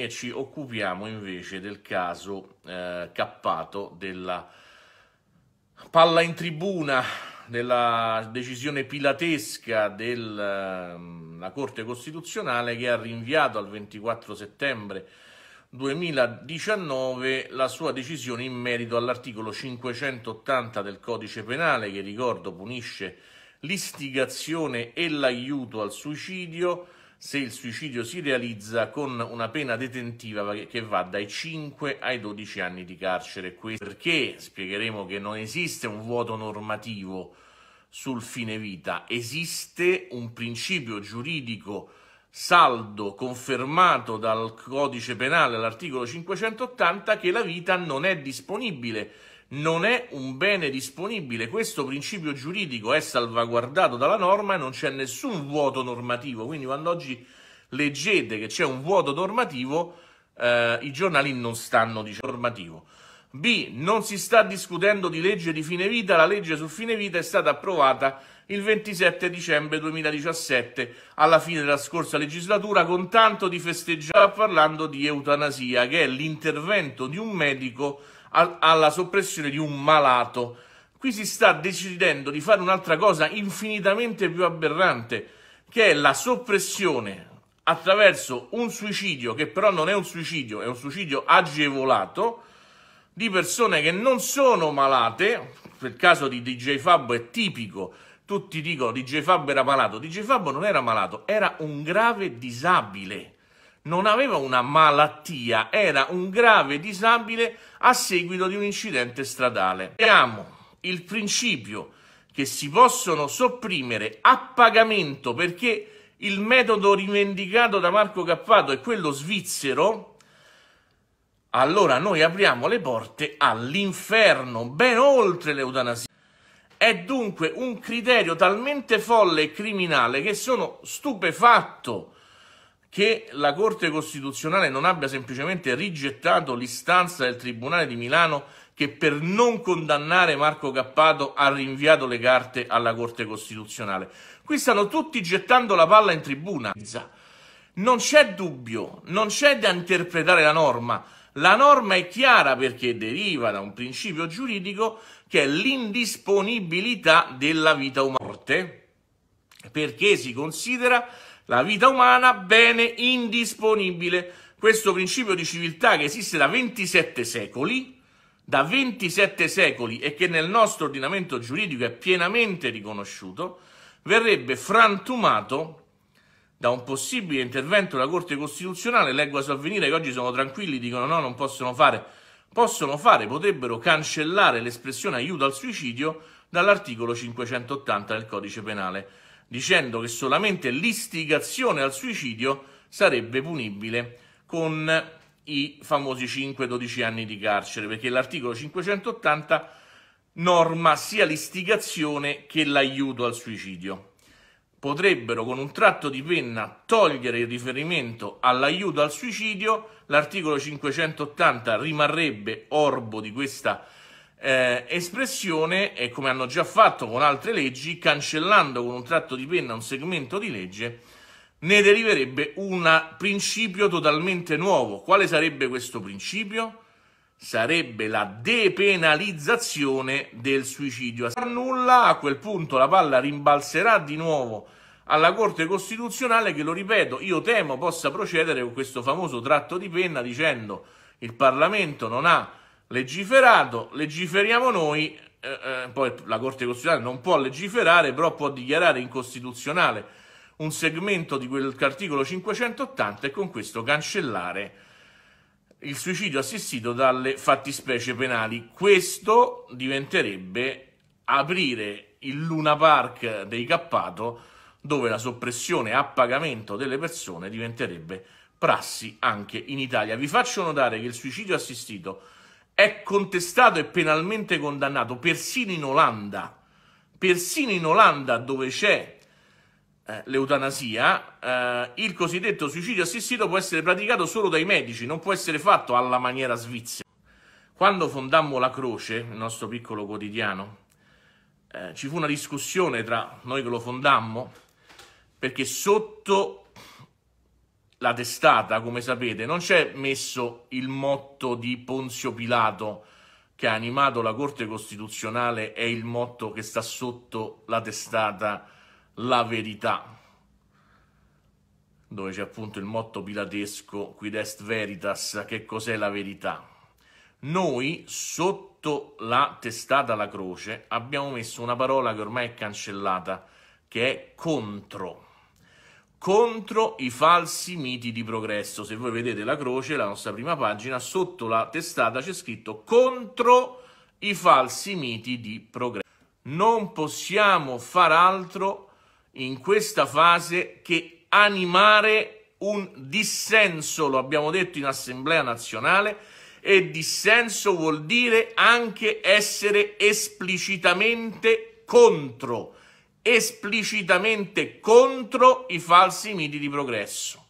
e ci occupiamo invece del caso eh, cappato della palla in tribuna, della decisione pilatesca della ehm, Corte Costituzionale che ha rinviato al 24 settembre 2019 la sua decisione in merito all'articolo 580 del codice penale che ricordo punisce l'istigazione e l'aiuto al suicidio se il suicidio si realizza con una pena detentiva che va dai 5 ai 12 anni di carcere. Questo perché spiegheremo che non esiste un vuoto normativo sul fine vita, esiste un principio giuridico saldo confermato dal codice penale all'articolo 580 che la vita non è disponibile non è un bene disponibile. Questo principio giuridico è salvaguardato dalla norma e non c'è nessun vuoto normativo. Quindi quando oggi leggete che c'è un vuoto normativo, eh, i giornali non stanno dicendo normativo. B. Non si sta discutendo di legge di fine vita, la legge sul fine vita è stata approvata il 27 dicembre 2017, alla fine della scorsa legislatura, con tanto di festeggiare parlando di eutanasia, che è l'intervento di un medico al, alla soppressione di un malato. Qui si sta decidendo di fare un'altra cosa infinitamente più aberrante, che è la soppressione attraverso un suicidio, che però non è un suicidio, è un suicidio agevolato, di persone che non sono malate, nel caso di DJ Fabbo è tipico, tutti dicono DJ Fabbo era malato, DJ Fabbo non era malato, era un grave disabile non aveva una malattia, era un grave disabile a seguito di un incidente stradale. Abbiamo il principio che si possono sopprimere a pagamento perché il metodo rivendicato da Marco Cappato è quello svizzero, allora noi apriamo le porte all'inferno, ben oltre l'eutanasia. È dunque un criterio talmente folle e criminale che sono stupefatto che la Corte Costituzionale non abbia semplicemente rigettato l'istanza del Tribunale di Milano che per non condannare Marco Cappato ha rinviato le carte alla Corte Costituzionale. Qui stanno tutti gettando la palla in tribuna. Non c'è dubbio, non c'è da interpretare la norma. La norma è chiara perché deriva da un principio giuridico che è l'indisponibilità della vita umana. Perché si considera la vita umana bene indisponibile. Questo principio di civiltà che esiste da 27 secoli, da 27 secoli e che nel nostro ordinamento giuridico è pienamente riconosciuto, verrebbe frantumato da un possibile intervento della Corte Costituzionale, leggo a sovvenire che oggi sono tranquilli, dicono no, non possono fare, possono fare, potrebbero cancellare l'espressione aiuto al suicidio dall'articolo 580 del codice penale dicendo che solamente l'istigazione al suicidio sarebbe punibile con i famosi 5-12 anni di carcere, perché l'articolo 580 norma sia l'istigazione che l'aiuto al suicidio. Potrebbero con un tratto di penna togliere il riferimento all'aiuto al suicidio, l'articolo 580 rimarrebbe orbo di questa eh, espressione e come hanno già fatto con altre leggi, cancellando con un tratto di penna un segmento di legge, ne deriverebbe un principio totalmente nuovo. Quale sarebbe questo principio? Sarebbe la depenalizzazione del suicidio. Per nulla, a quel punto la palla rimbalzerà di nuovo alla Corte Costituzionale che, lo ripeto, io temo possa procedere con questo famoso tratto di penna dicendo il Parlamento non ha legiferato, legiferiamo noi, eh, eh, poi la Corte Costituzionale non può legiferare, però può dichiarare incostituzionale un segmento di quell'articolo 580 e con questo cancellare il suicidio assistito dalle fattispecie penali. Questo diventerebbe aprire il Luna Park dei Cappato dove la soppressione a pagamento delle persone diventerebbe prassi anche in Italia. Vi faccio notare che il suicidio assistito è contestato e penalmente condannato, persino in Olanda, persino in Olanda dove c'è eh, l'eutanasia, eh, il cosiddetto suicidio assistito può essere praticato solo dai medici, non può essere fatto alla maniera svizzera. Quando fondammo la Croce, il nostro piccolo quotidiano, eh, ci fu una discussione tra noi che lo fondammo, perché sotto la testata, come sapete, non c'è messo il motto di Ponzio Pilato che ha animato la Corte Costituzionale è il motto che sta sotto la testata La Verità, dove c'è appunto il motto pilatesco Quid est veritas, che cos'è la verità. Noi sotto la testata La Croce abbiamo messo una parola che ormai è cancellata, che è contro contro i falsi miti di progresso. Se voi vedete la croce, la nostra prima pagina, sotto la testata c'è scritto contro i falsi miti di progresso. Non possiamo far altro in questa fase che animare un dissenso, lo abbiamo detto in Assemblea Nazionale, e dissenso vuol dire anche essere esplicitamente contro esplicitamente contro i falsi miti di progresso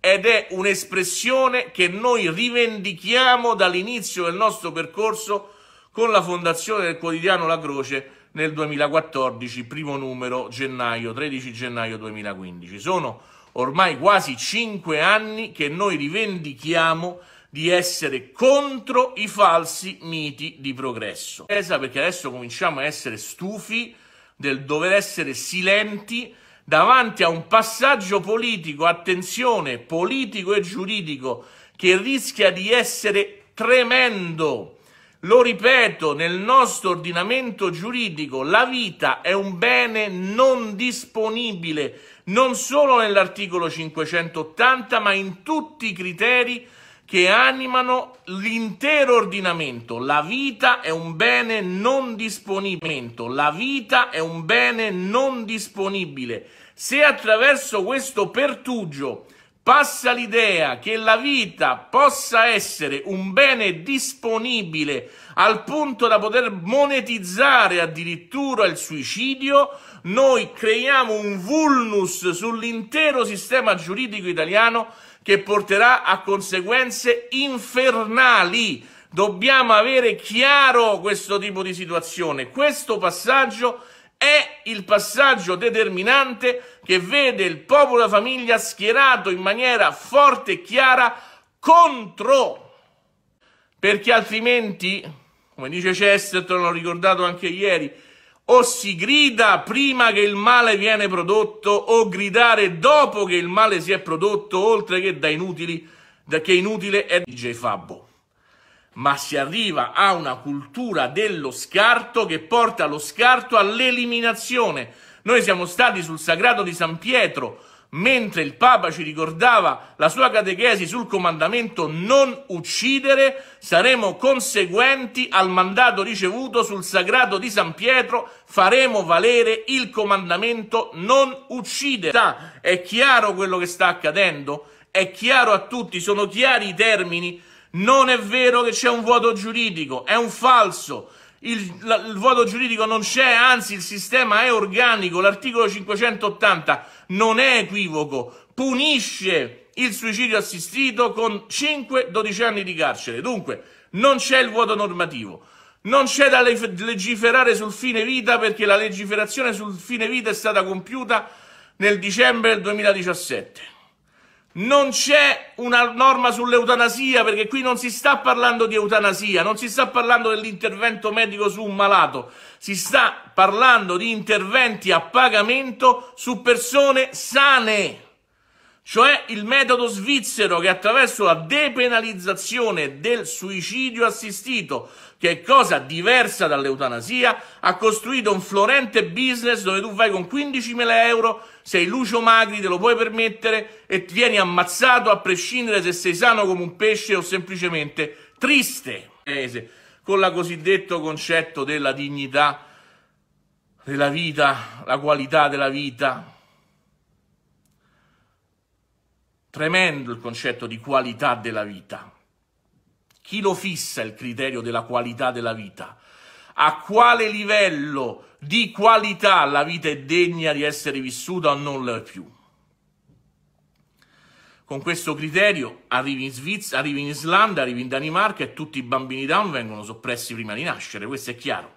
ed è un'espressione che noi rivendichiamo dall'inizio del nostro percorso con la fondazione del quotidiano La Croce nel 2014, primo numero gennaio, 13 gennaio 2015. Sono ormai quasi cinque anni che noi rivendichiamo di essere contro i falsi miti di progresso. Perché adesso cominciamo a essere stufi del dover essere silenti davanti a un passaggio politico, attenzione, politico e giuridico, che rischia di essere tremendo. Lo ripeto, nel nostro ordinamento giuridico la vita è un bene non disponibile, non solo nell'articolo 580, ma in tutti i criteri che animano l'intero ordinamento. La vita è un bene non disponibile. La vita è un bene non disponibile. Se attraverso questo pertugio passa l'idea che la vita possa essere un bene disponibile al punto da poter monetizzare addirittura il suicidio, noi creiamo un vulnus sull'intero sistema giuridico italiano che porterà a conseguenze infernali. Dobbiamo avere chiaro questo tipo di situazione. Questo passaggio è il passaggio determinante che vede il popolo della famiglia schierato in maniera forte e chiara contro, perché altrimenti, come dice Chesterton, l'ho ricordato anche ieri, o si grida prima che il male viene prodotto o gridare dopo che il male si è prodotto oltre che da inutili da che inutile è DJ Fabbo ma si arriva a una cultura dello scarto che porta lo scarto all'eliminazione noi siamo stati sul sagrato di San Pietro mentre il Papa ci ricordava la sua catechesi sul comandamento non uccidere, saremo conseguenti al mandato ricevuto sul sagrato di San Pietro, faremo valere il comandamento non uccidere. È chiaro quello che sta accadendo? È chiaro a tutti, sono chiari i termini? Non è vero che c'è un vuoto giuridico, è un falso il, la, il, vuoto giuridico non c'è, anzi il sistema è organico, l'articolo 580 non è equivoco, punisce il suicidio assistito con 5-12 anni di carcere, dunque non c'è il vuoto normativo. Non c'è da legiferare sul fine vita perché la legiferazione sul fine vita è stata compiuta nel dicembre del 2017. Non c'è una norma sull'eutanasia perché qui non si sta parlando di eutanasia, non si sta parlando dell'intervento medico su un malato, si sta parlando di interventi a pagamento su persone sane cioè il metodo svizzero che attraverso la depenalizzazione del suicidio assistito, che è cosa diversa dall'eutanasia, ha costruito un florente business dove tu vai con 15.000 euro, sei Lucio Magri, te lo puoi permettere e ti vieni ammazzato a prescindere se sei sano come un pesce o semplicemente triste, con la cosiddetto concetto della dignità della vita, la qualità della vita, Tremendo il concetto di qualità della vita. Chi lo fissa il criterio della qualità della vita? A quale livello di qualità la vita è degna di essere vissuta o non lo è più? Con questo criterio arrivi in Svizzera, arrivi in Islanda, arrivi in Danimarca e tutti i bambini down vengono soppressi prima di nascere, questo è chiaro.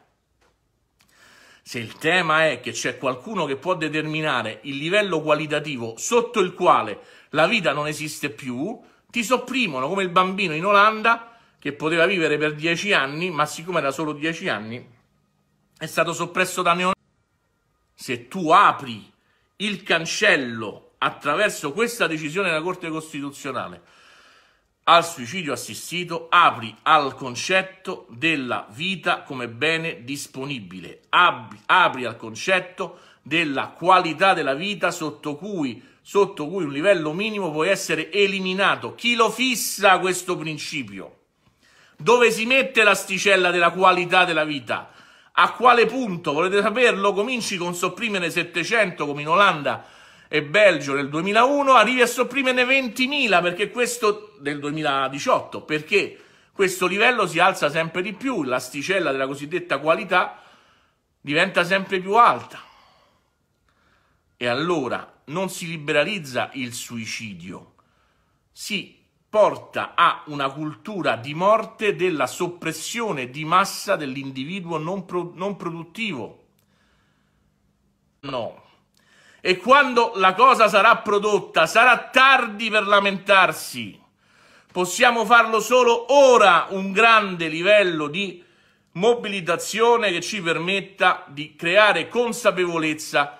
Se il tema è che c'è qualcuno che può determinare il livello qualitativo sotto il quale la vita non esiste più, ti sopprimono come il bambino in Olanda che poteva vivere per dieci anni, ma siccome era solo dieci anni, è stato soppresso da neonati. Se tu apri il cancello attraverso questa decisione della Corte Costituzionale al suicidio assistito apri al concetto della vita come bene disponibile, Ab- apri al concetto della qualità della vita sotto cui, sotto cui un livello minimo può essere eliminato. Chi lo fissa questo principio? Dove si mette l'asticella della qualità della vita? A quale punto? Volete saperlo? Cominci con sopprimere 700 come in Olanda e Belgio nel 2001 arrivi a sopprimere 20.000 perché questo del 2018 perché questo livello si alza sempre di più, l'asticella della cosiddetta qualità diventa sempre più alta. E allora non si liberalizza il suicidio, si porta a una cultura di morte della soppressione di massa dell'individuo non, pro non produttivo. No e quando la cosa sarà prodotta sarà tardi per lamentarsi. Possiamo farlo solo ora un grande livello di mobilitazione che ci permetta di creare consapevolezza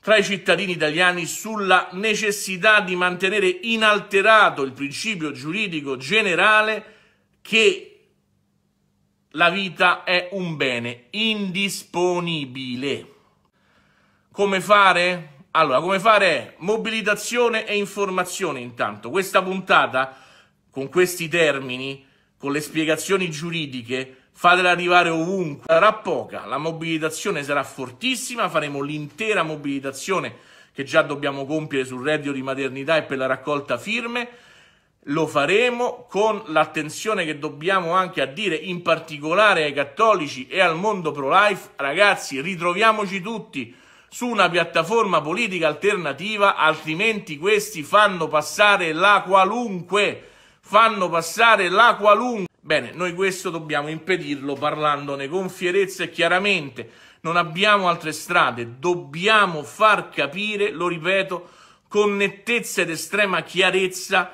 tra i cittadini italiani sulla necessità di mantenere inalterato il principio giuridico generale che la vita è un bene indisponibile. Come fare? Allora, come fare? Mobilitazione e informazione intanto. Questa puntata, con questi termini, con le spiegazioni giuridiche, fatela arrivare ovunque. Sarà poca, la mobilitazione sarà fortissima, faremo l'intera mobilitazione che già dobbiamo compiere sul reddito di maternità e per la raccolta firme. Lo faremo con l'attenzione che dobbiamo anche a dire in particolare ai cattolici e al mondo pro-life. Ragazzi, ritroviamoci tutti su una piattaforma politica alternativa, altrimenti questi fanno passare la qualunque, fanno passare la qualunque. Bene, noi questo dobbiamo impedirlo parlandone con fierezza e chiaramente. Non abbiamo altre strade, dobbiamo far capire, lo ripeto, con nettezza ed estrema chiarezza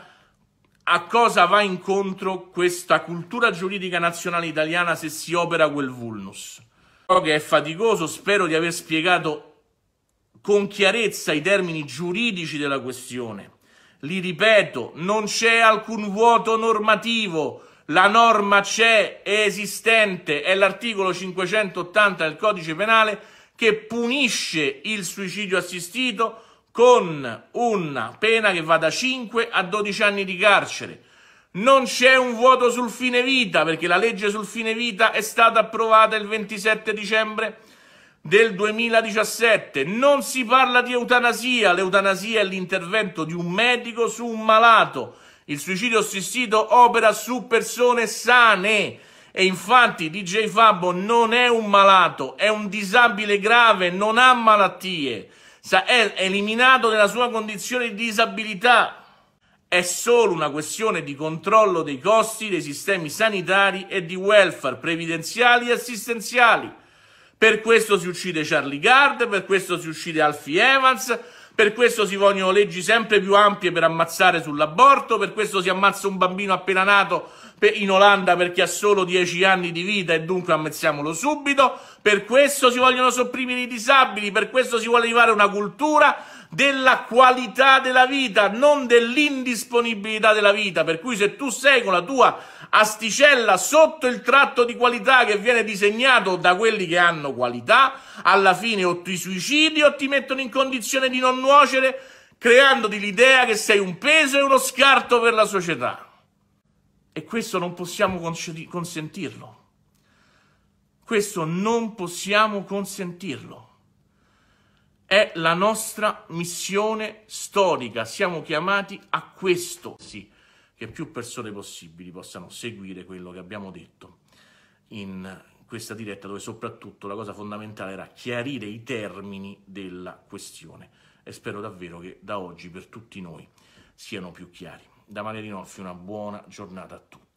a cosa va incontro questa cultura giuridica nazionale italiana se si opera quel vulnus. So che è faticoso, spero di aver spiegato con chiarezza i termini giuridici della questione. Li ripeto, non c'è alcun vuoto normativo, la norma c'è, è esistente, è l'articolo 580 del codice penale che punisce il suicidio assistito con una pena che va da 5 a 12 anni di carcere. Non c'è un vuoto sul fine vita perché la legge sul fine vita è stata approvata il 27 dicembre del 2017. Non si parla di eutanasia. L'eutanasia è l'intervento di un medico su un malato. Il suicidio assistito opera su persone sane. E infatti DJ Fabbo non è un malato, è un disabile grave, non ha malattie. È eliminato della sua condizione di disabilità. È solo una questione di controllo dei costi dei sistemi sanitari e di welfare, previdenziali e assistenziali. Per questo si uccide Charlie Gard, per questo si uccide Alfie Evans, per questo si vogliono leggi sempre più ampie per ammazzare sull'aborto, per questo si ammazza un bambino appena nato in Olanda perché ha solo 10 anni di vita e dunque ammazziamolo subito, per questo si vogliono sopprimere i disabili, per questo si vuole arrivare a una cultura della qualità della vita, non dell'indisponibilità della vita, per cui se tu sei con la tua asticella sotto il tratto di qualità che viene disegnato da quelli che hanno qualità, alla fine o ti suicidi o ti mettono in condizione di non nuocere, creandoti l'idea che sei un peso e uno scarto per la società. E questo non possiamo consentirlo. Questo non possiamo consentirlo. È la nostra missione storica. Siamo chiamati a questo, sì, che più persone possibili possano seguire quello che abbiamo detto in questa diretta, dove soprattutto la cosa fondamentale era chiarire i termini della questione. E spero davvero che da oggi per tutti noi siano più chiari. Da Maria Rinolfi una buona giornata a tutti.